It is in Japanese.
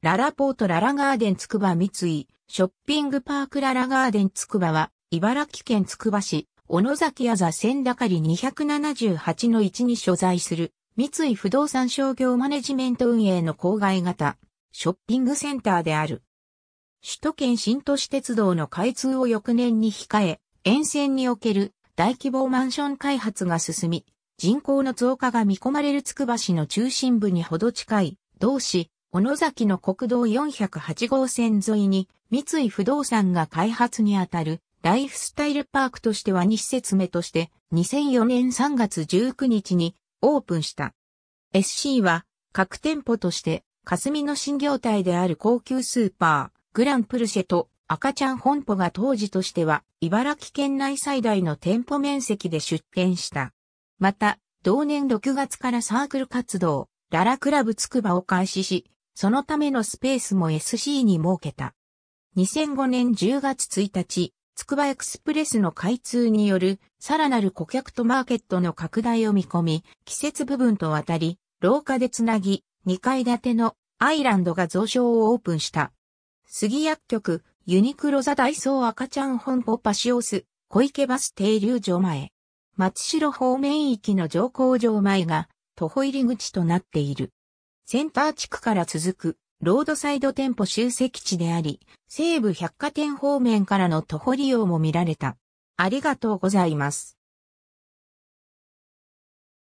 ララポートララガーデンつくば三井、ショッピングパークララガーデンつくばは、茨城県つくば市、小野崎屋座千だかり278の1に所在する、三井不動産商業マネジメント運営の郊外型、ショッピングセンターである。首都圏新都市鉄道の開通を翌年に控え、沿線における大規模マンション開発が進み、人口の増加が見込まれるつくば市の中心部にほど近い、同市、小野崎の国道408号線沿いに、三井不動産が開発にあたる、ライフスタイルパークとしては2施設目として、2004年3月19日にオープンした。SC は、各店舗として、霞の新業態である高級スーパー、グランプルシェと赤ちゃん本舗が当時としては、茨城県内最大の店舗面積で出店した。また、同年6月からサークル活動、ララクラブつくばを開始し、そのためのスペースも SC に設けた。2005年10月1日、つくばエクスプレスの開通によるさらなる顧客とマーケットの拡大を見込み、季節部分と渡り、廊下でつなぎ、2階建てのアイランドが増床をオープンした。杉薬局、ユニクロザダイソー赤ちゃん本舗パシオス、小池バス停留所前。松代方面域の乗降場前が徒歩入り口となっている。センター地区から続くロードサイド店舗集積地であり、西武百貨店方面からの徒歩利用も見られた。ありがとうございます。